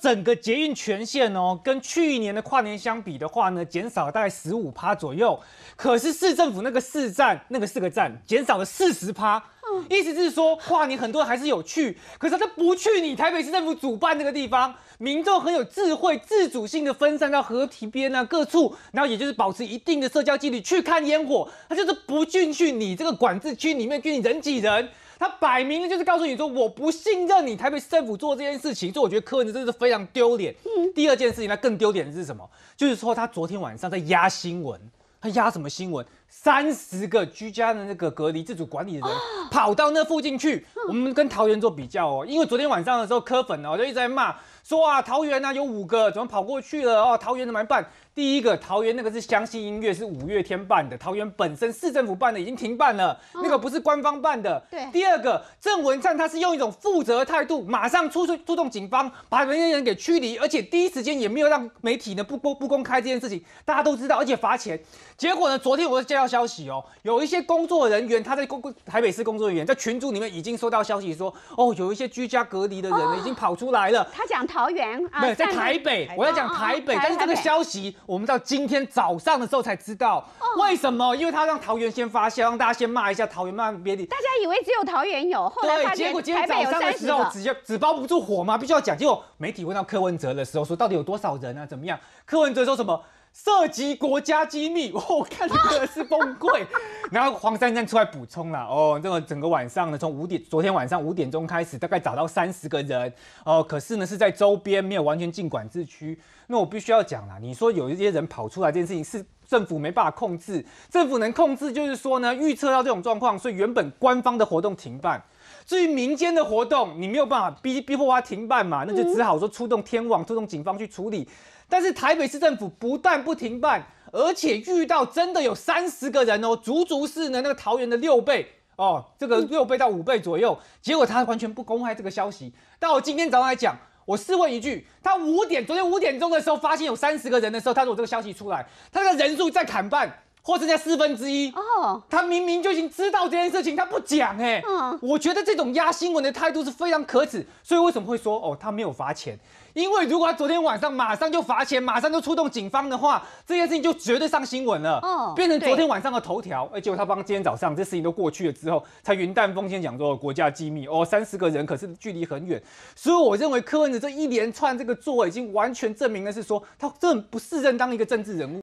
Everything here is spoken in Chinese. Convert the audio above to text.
整个捷运全线哦，跟去年的跨年相比的话呢，减少了大概十五趴左右。可是市政府那个市站那个四个站减少了四十趴，意思是说，跨年很多人还是有去，可是他不去你台北市政府主办那个地方，民众很有智慧、自主性的分散到河堤边啊各处，然后也就是保持一定的社交距离去看烟火，他就是不进去你这个管制区里面，跟你人挤人。他摆明了就是告诉你说，我不信任你台北政府做这件事情，所以我觉得柯文哲真是非常丢脸。嗯，第二件事情，他更丢脸的是什么？就是说他昨天晚上在压新闻，他压什么新闻？三十个居家的那个隔离自主管理的人跑到那附近去，我们跟桃园做比较哦，因为昨天晚上的时候柯粉哦就一直在骂。说啊桃园呢有五个怎么跑过去了哦桃园怎么办？第一个桃园那个是相信音乐是五月天办的，桃园本身市政府办的已经停办了，那个不是官方办的。对。第二个郑文灿他是用一种负责态度，马上出出出动警方把人家人给驱离，而且第一时间也没有让媒体呢不公不公开这件事情，大家都知道，而且罚钱。结果呢昨天我接到消息哦，有一些工作人员他在公台北市工作人员在群组里面已经收到消息说哦有一些居家隔离的人已经跑出来了。他讲他。桃园啊，没有在台北，我要讲台北。但是这个消息，我们到今天早上的时候才知道。为什么？因为他让桃园先发让大家先骂一下桃园，骂别离。大家以为只有桃园有，后来天早上的时候，纸个。纸包不住火嘛，必须要讲。结果媒体问到柯文哲的时候，说到底有多少人啊？怎么样？柯文哲说什么？涉及国家机密，我看真的是崩溃。然后黄珊珊出来补充了，哦，这个整个晚上呢，从五点，昨天晚上五点钟开始，大概找到三十个人，哦，可是呢是在周边没有完全进管制区。那我必须要讲了，你说有一些人跑出来这件事情是政府没办法控制，政府能控制就是说呢预测到这种状况，所以原本官方的活动停办。至于民间的活动，你没有办法逼逼迫他停办嘛，那就只好说出动天网，出动警方去处理。但是台北市政府不但不停办，而且遇到真的有三十个人哦，足足是呢那个桃园的六倍哦，这个六倍到五倍左右，结果他完全不公开这个消息。但我今天早上来讲，我试问一句，他五点昨天五点钟的时候发现有三十个人的时候，他说这个消息出来，他的人数在砍半。或剩下四分之一哦，他明明就已经知道这件事情，他不讲哎，嗯，我觉得这种压新闻的态度是非常可耻，所以为什么会说哦他没有罚钱？因为如果他昨天晚上马上就罚钱，马上就出动警方的话，这件事情就绝对上新闻了，哦，变成昨天晚上的头条，哎，结果他帮今天早上这事情都过去了之后，才云淡风轻讲说国家机密哦，三十个人可是距离很远，所以我认为柯文哲这一连串这个作为已经完全证明了是说他真的不适任当一个政治人物。